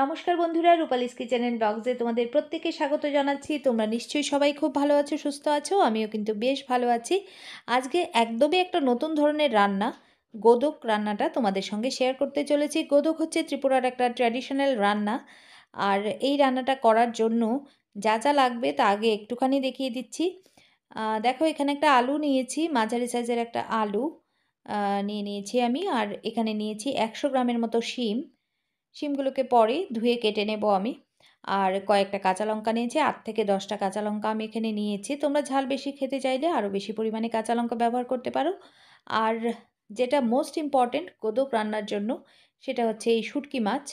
নমস্কার বন্ধুরা রূপালিস kitchen and ব্লগসে তোমাদের প্রত্যেককে স্বাগত জানাচ্ছি তোমরা নিশ্চয়ই সবাই খুব ভালো আছো সুস্থ আছো আমিও কিন্তু বেশ ভালো আছি আজকে একদমই একটা নতুন ধরনের রান্না গোদক রান্নাটা তোমাদের সঙ্গে শেয়ার করতে চলেছি গোদক হচ্ছে ত্রিপুরার একটা ট্র্যাডিশনাল রান্না আর এই রান্নাটা করার জন্য যা যা লাগবে তা আগে একটুখানি দেখিয়ে দিচ্ছি দেখো এখানে একটা আলু নিয়েছি মাঝারি সাইজের একটা আলু নিয়ে নিয়েছি আমি আর এখানে নিয়েছি একশো গ্রামের মতো শিম শিমগুলোকে পরে ধুয়ে কেটে নেব আমি আর কয়েকটা কাঁচা লঙ্কা নিয়েছি আট থেকে দশটা কাঁচা লঙ্কা আমি এখানে নিয়েছি তোমরা ঝাল বেশি খেতে চাইলে আরও বেশি পরিমাণে কাঁচা লঙ্কা ব্যবহার করতে পারো আর যেটা মোস্ট ইম্পর্টেন্ট গোদক রান্নার জন্য সেটা হচ্ছে এই শুটকি মাছ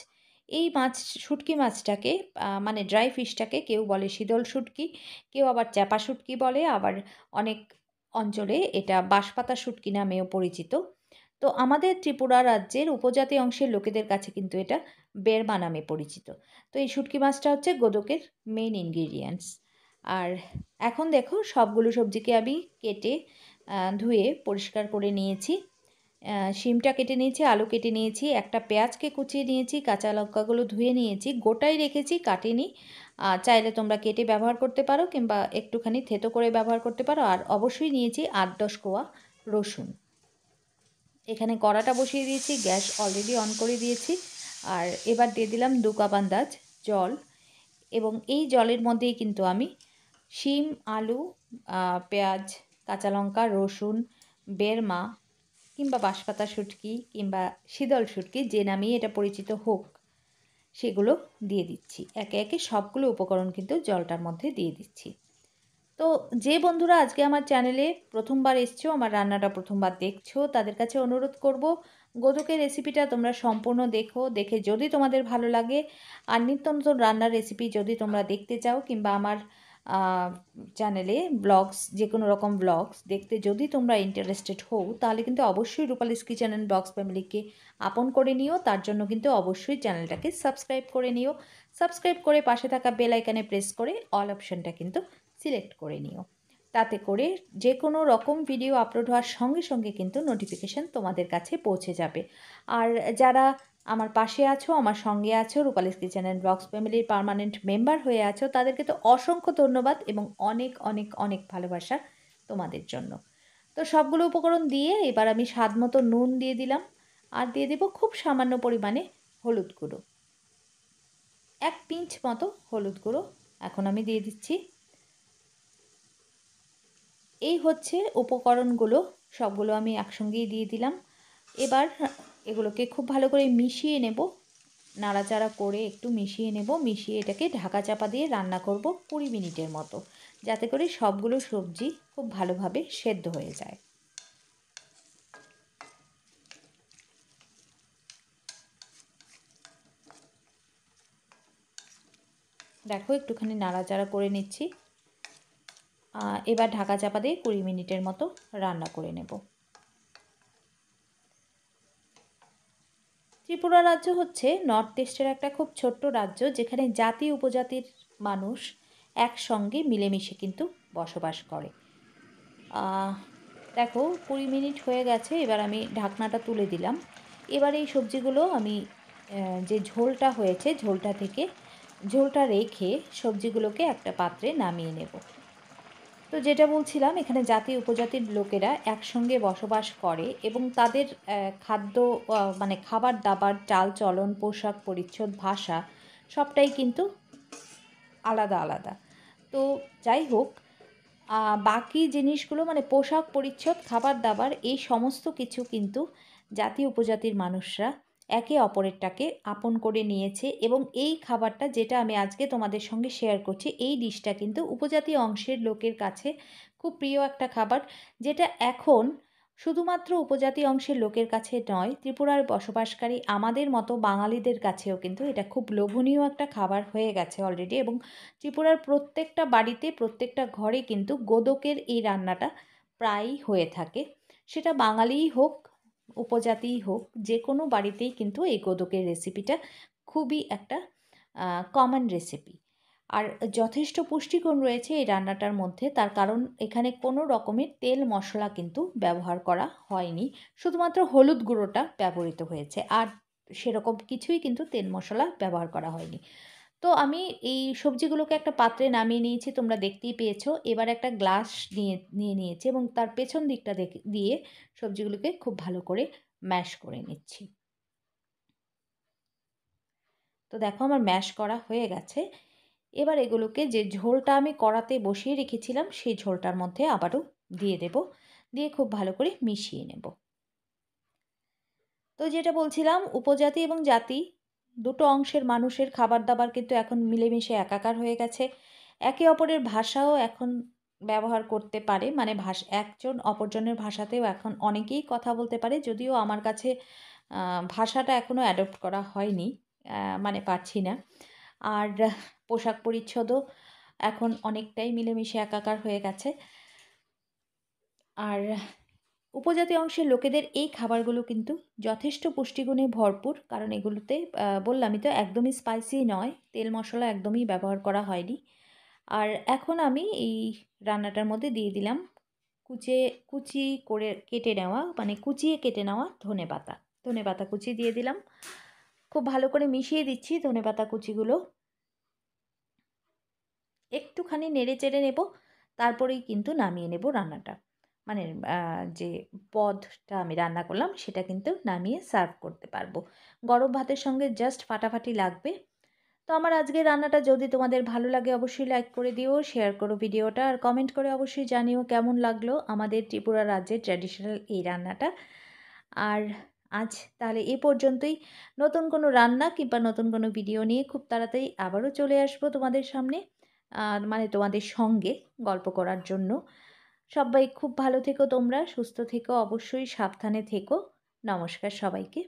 এই মাছ শুটকি মাছটাকে মানে ড্রাই ফিশটাকে কেউ বলে শীতল শুটকি কেউ আবার চ্যাপা শুটকি বলে আবার অনেক অঞ্চলে এটা বাঁশপাতা শুটকি নামেও পরিচিত তো আমাদের ত্রিপুরা রাজ্যের উপজাতি অংশের লোকেদের কাছে কিন্তু এটা বেরমা নামে পরিচিত তো এই শুটকি মাছটা হচ্ছে গোদকের মেইন ইনগ্রিডিয়েন্টস আর এখন দেখো সবগুলো সবজিকে আমি কেটে ধুয়ে পরিষ্কার করে নিয়েছি শিমটা কেটে নিয়েছি আলু কেটে নিয়েছি একটা পেঁয়াজকে কুচিয়ে নিয়েছি কাঁচা লঙ্কাগুলো ধুয়ে নিয়েছি গোটাই রেখেছি আর চাইলে তোমরা কেটে ব্যবহার করতে পারো কিংবা একটুখানি থেতো করে ব্যবহার করতে পারো আর অবশ্যই নিয়েছি আট দশ কোয়া রসুন এখানে কড়াটা বসিয়ে দিয়েছি গ্যাস অলরেডি অন করে দিয়েছি আর এবার দিয়ে দিলাম দু কাপ আন্দাজ জল এবং এই জলের মধ্যেই কিন্তু আমি শিম আলু পেঁয়াজ কাঁচা লঙ্কা রসুন বেরমা কিংবা বাঁশপাতা শুটকি কিংবা শীতল শুটকি যে নামেই এটা পরিচিত হোক সেগুলো দিয়ে দিচ্ছি একে একে সবগুলো উপকরণ কিন্তু জলটার মধ্যে দিয়ে দিচ্ছি তো যে বন্ধুরা আজকে আমার চ্যানেলে প্রথমবার এসছো আমার রান্নাটা প্রথমবার দেখছো তাদের কাছে অনুরোধ করব গোদকের রেসিপিটা তোমরা সম্পূর্ণ দেখো দেখে যদি তোমাদের ভালো লাগে আর নিত্য নতুন রান্নার রেসিপি যদি তোমরা দেখতে চাও কিংবা আমার চ্যানেলে ব্লগস যে কোনো রকম ব্লগস দেখতে যদি তোমরা ইন্টারেস্টেড হও তাহলে কিন্তু অবশ্যই রূপালিস কিচেন অ্যান্ড ব্লগস ফ্যামিলিকে আপন করে নিও তার জন্য কিন্তু অবশ্যই চ্যানেলটাকে সাবস্ক্রাইব করে নিও সাবস্ক্রাইব করে পাশে থাকা বেল আইকানে প্রেস করে অল অপশানটা কিন্তু সিলেক্ট করে নিও তাতে করে যে কোনো রকম ভিডিও আপলোড হওয়ার সঙ্গে সঙ্গে কিন্তু নোটিফিকেশান তোমাদের কাছে পৌঁছে যাবে আর যারা আমার পাশে আছো আমার সঙ্গে আছো রূপালিস কিচেন অ্যান্ড ব্লগস ফ্যামিলির পারমানেন্ট মেম্বার হয়ে আছো তাদেরকে তো অসংখ্য ধন্যবাদ এবং অনেক অনেক অনেক ভালোবাসা তোমাদের জন্য তো সবগুলো উপকরণ দিয়ে এবার আমি স্বাদ মতো নুন দিয়ে দিলাম আর দিয়ে দেব খুব সামান্য পরিমাণে হলুদ গুঁড়ো এক পিঞ্চ মতো হলুদ গুঁড়ো এখন আমি দিয়ে দিচ্ছি এই হচ্ছে উপকরণগুলো সবগুলো আমি একসঙ্গেই দিয়ে দিলাম এবার এগুলোকে খুব ভালো করে মিশিয়ে নেব নাড়াচাড়া করে একটু মিশিয়ে নেব মিশিয়ে এটাকে ঢাকা চাপা দিয়ে রান্না করব কুড়ি মিনিটের মতো যাতে করে সবগুলো সবজি খুব ভালোভাবে সেদ্ধ হয়ে যায় দেখো একটুখানি নাড়াচাড়া করে নিচ্ছি এবার ঢাকা চাপা দিয়ে কুড়ি মিনিটের মতো রান্না করে নেব ত্রিপুরা রাজ্য হচ্ছে নর্থ ইস্টের একটা খুব ছোট্ট রাজ্য যেখানে জাতি উপজাতির মানুষ একসঙ্গে মিলেমিশে কিন্তু বসবাস করে দেখো কুড়ি মিনিট হয়ে গেছে এবার আমি ঢাকনাটা তুলে দিলাম এবার এই সবজিগুলো আমি যে ঝোলটা হয়েছে ঝোলটা থেকে ঝোলটা রেখে সবজিগুলোকে একটা পাত্রে নামিয়ে নেব তো যেটা বলছিলাম এখানে জাতি উপজাতির লোকেরা একসঙ্গে বসবাস করে এবং তাদের খাদ্য মানে খাবার দাবার চাল চলন পোশাক পরিচ্ছদ ভাষা সবটাই কিন্তু আলাদা আলাদা তো যাই হোক বাকি জিনিসগুলো মানে পোশাক পরিচ্ছদ খাবার দাবার এই সমস্ত কিছু কিন্তু জাতি উপজাতির মানুষরা একে অপরেরটাকে আপন করে নিয়েছে এবং এই খাবারটা যেটা আমি আজকে তোমাদের সঙ্গে শেয়ার করছি এই ডিশটা কিন্তু উপজাতি অংশের লোকের কাছে খুব প্রিয় একটা খাবার যেটা এখন শুধুমাত্র উপজাতি অংশের লোকের কাছে নয় ত্রিপুরার বসবাসকারী আমাদের মতো বাঙালিদের কাছেও কিন্তু এটা খুব লোভনীয় একটা খাবার হয়ে গেছে অলরেডি এবং ত্রিপুরার প্রত্যেকটা বাড়িতে প্রত্যেকটা ঘরে কিন্তু গোদকের এই রান্নাটা প্রায়ই হয়ে থাকে সেটা বাঙালিই হোক উপজাতিই হোক যে কোনো বাড়িতেই কিন্তু এই গোদকের রেসিপিটা খুবই একটা কমন রেসিপি আর যথেষ্ট পুষ্টিগুণ রয়েছে এই রান্নাটার মধ্যে তার কারণ এখানে কোনো রকমের তেল মশলা কিন্তু ব্যবহার করা হয়নি শুধুমাত্র হলুদ গুঁড়োটা ব্যবহৃত হয়েছে আর সেরকম কিছুই কিন্তু তেল মশলা ব্যবহার করা হয়নি তো আমি এই সবজিগুলোকে একটা পাত্রে নামিয়ে নিয়েছি তোমরা দেখতেই পেয়েছো এবার একটা গ্লাস নিয়ে নিয়ে নিয়েছি এবং তার পেছন দিকটা দিয়ে সবজিগুলোকে খুব ভালো করে ম্যাশ করে নিচ্ছি তো দেখো আমার ম্যাশ করা হয়ে গেছে এবার এগুলোকে যে ঝোলটা আমি কড়াতে বসিয়ে রেখেছিলাম সেই ঝোলটার মধ্যে আবারও দিয়ে দেব দিয়ে খুব ভালো করে মিশিয়ে নেব তো যেটা বলছিলাম উপজাতি এবং জাতি দুটো অংশের মানুষের খাবার দাবার কিন্তু এখন মিলেমিশে একাকার হয়ে গেছে একে অপরের ভাষাও এখন ব্যবহার করতে পারে মানে ভাষ একজন অপরজনের ভাষাতেও এখন অনেকেই কথা বলতে পারে যদিও আমার কাছে ভাষাটা এখনও অ্যাডপ্ট করা হয়নি মানে পাচ্ছি না আর পোশাক পরিচ্ছদও এখন অনেকটাই মিলেমিশে একাকার হয়ে গেছে আর উপজাতি অংশের লোকেদের এই খাবারগুলো কিন্তু যথেষ্ট পুষ্টিগুণে ভরপুর কারণ এগুলোতে বললামই তো একদমই স্পাইসি নয় তেল মশলা একদমই ব্যবহার করা হয়নি আর এখন আমি এই রান্নাটার মধ্যে দিয়ে দিলাম কুচে কুচি করে কেটে নেওয়া মানে কুচিয়ে কেটে নেওয়া ধনে পাতা ধনে পাতা কুচি দিয়ে দিলাম খুব ভালো করে মিশিয়ে দিচ্ছি ধনে পাতা কুচিগুলো একটুখানি নেড়ে চেড়ে নেব তারপরেই কিন্তু নামিয়ে নেব রান্নাটা মানে যে পদটা আমি রান্না করলাম সেটা কিন্তু নামিয়ে সার্ভ করতে পারবো গরম ভাতের সঙ্গে জাস্ট ফাটাফাটি লাগবে তো আমার আজকে রান্নাটা যদি তোমাদের ভালো লাগে অবশ্যই লাইক করে দিও শেয়ার করো ভিডিওটা আর কমেন্ট করে অবশ্যই জানিও কেমন লাগলো আমাদের ত্রিপুরা রাজ্যের ট্র্যাডিশনাল এই রান্নাটা আর আজ তাহলে এ পর্যন্তই নতুন কোনো রান্না কিংবা নতুন কোনো ভিডিও নিয়ে খুব তাড়াতাড়ি আবারও চলে আসবো তোমাদের সামনে মানে তোমাদের সঙ্গে গল্প করার জন্য সবাই খুব ভালো থেকো তোমরা সুস্থ থেকো অবশ্যই সাবধানে থেকো নমস্কার সবাইকে